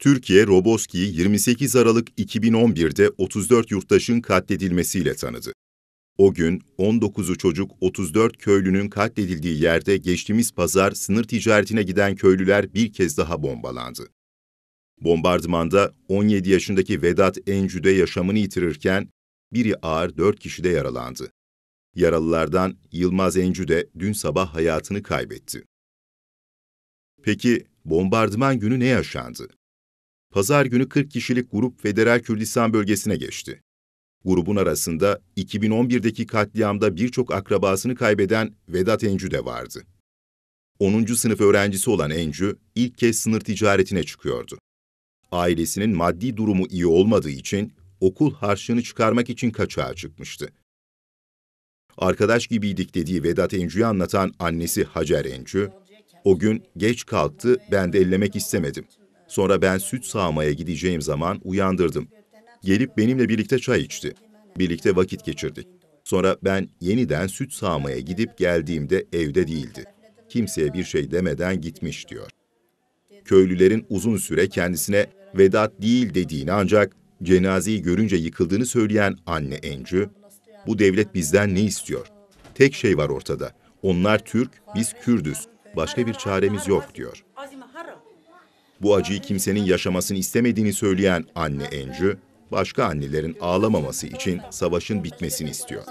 Türkiye, Roboski'yi 28 Aralık 2011'de 34 yurttaşın katledilmesiyle tanıdı. O gün 19'u çocuk 34 köylünün katledildiği yerde geçtiğimiz pazar sınır ticaretine giden köylüler bir kez daha bombalandı. Bombardımanda 17 yaşındaki Vedat Encü'de yaşamını yitirirken biri ağır 4 kişi de yaralandı. Yaralılardan Yılmaz Encü de dün sabah hayatını kaybetti. Peki bombardıman günü ne yaşandı? pazar günü 40 kişilik grup Federal Kürdistan bölgesine geçti. Grubun arasında 2011'deki katliamda birçok akrabasını kaybeden Vedat Encü de vardı. 10. sınıf öğrencisi olan Encü ilk kez sınır ticaretine çıkıyordu. Ailesinin maddi durumu iyi olmadığı için okul harçlığını çıkarmak için kaçağa çıkmıştı. Arkadaş gibiydik dediği Vedat Encü'yü anlatan annesi Hacer Encü, o gün geç kalktı ben de ellemek istemedim. Sonra ben süt sağmaya gideceğim zaman uyandırdım. Gelip benimle birlikte çay içti. Birlikte vakit geçirdik. Sonra ben yeniden süt sağmaya gidip geldiğimde evde değildi. Kimseye bir şey demeden gitmiş diyor. Köylülerin uzun süre kendisine Vedat değil dediğini ancak cenazeyi görünce yıkıldığını söyleyen anne Encü, bu devlet bizden ne istiyor? Tek şey var ortada. Onlar Türk, biz Kürdüz. Başka bir çaremiz yok diyor. Bu acıyı kimsenin yaşamasını istemediğini söyleyen anne Encü, başka annelerin ağlamaması için savaşın bitmesini istiyor.